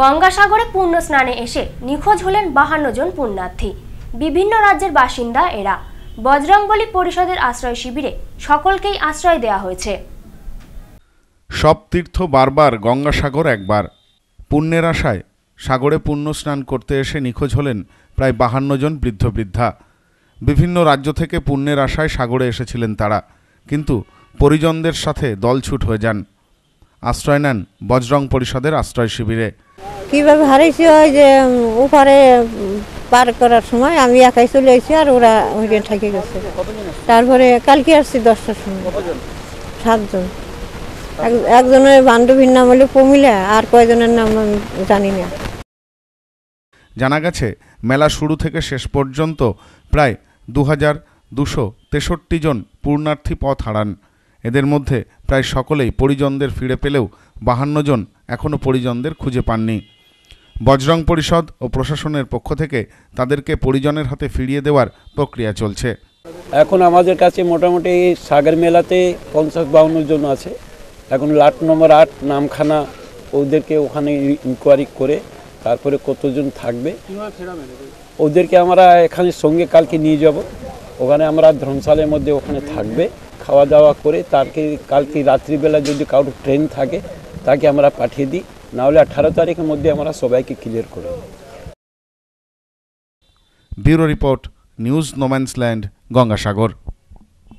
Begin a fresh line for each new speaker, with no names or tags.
গঙ্গাসাগরে পূর্ণ স্নানে এসে নিখোঁজ হলেন বাহান্ন জন পুণ্যার্থী
বিভিন্ন রাজ্যের বাসিন্দা এরা বজরংবলী পরিষদের আশ্রয় শিবিরে সকলকেই আশ্রয় দেয়া হয়েছে
সব তীর্থ বারবার গঙ্গাসাগর একবার পুণ্যের আশায় সাগরে পুণ্য স্নান করতে এসে নিখোঁজ হলেন প্রায় বাহান্ন জন বৃদ্ধ বৃদ্ধা বিভিন্ন রাজ্য থেকে পুণ্যের আশায় সাগরে এসেছিলেন তারা কিন্তু পরিজনদের সাথে দলছুট হয়ে যান আশ্রয় নেন বজরং পরিষদের আশ্রয় শিবিরে
কিভাবে হারাইছি হয় যে ওপারে পার করার সময় আমি একাই চলে আসি আর ওরা ওইখানে ঠাকে গেছে তারপরে কালকে আসছি দশটার সময় সাতজন একজনের বান্ধবীর নাম হলো পমিলা আর কয়জনের নাম আমি জানি না
জানা গেছে মেলা শুরু থেকে শেষ পর্যন্ত প্রায় দু হাজার দুশো তেষট্টি জন পূর্ণার্থী পথ হারান এদের মধ্যে প্রায় সকলেই পরিজনদের ফিরে পেলেও বাহান্ন জন এখনও পরিজনদের খুঁজে পাননি বজরং পরিষদ ও প্রশাসনের পক্ষ থেকে তাদেরকে পরিজনের হাতে ফিরিয়ে দেওয়ার প্রক্রিয়া চলছে
এখন আমাদের কাছে মোটামুটি সাগর মেলাতে পঞ্চাশ বাউন্ন জন আছে এখন লাট নম্বর আট নামখানা ওদেরকে ওখানে ইনকোয়ারি করে তারপরে কতজন থাকবে ওদেরকে আমরা এখানে সঙ্গে কালকে নিয়ে যাব ওখানে আমরা ধর্মশালের মধ্যে ওখানে থাকবে খাওয়া দাওয়া করে তারকে কালকে রাত্রিবেলা যদি কারোর ট্রেন থাকে তাকে আমরা পাঠিয়ে দিই নাহলে আঠারো তারিখের মধ্যে আমরা সবাইকে ক্লিয়ার করে
bureau report news no man's land Gangasagar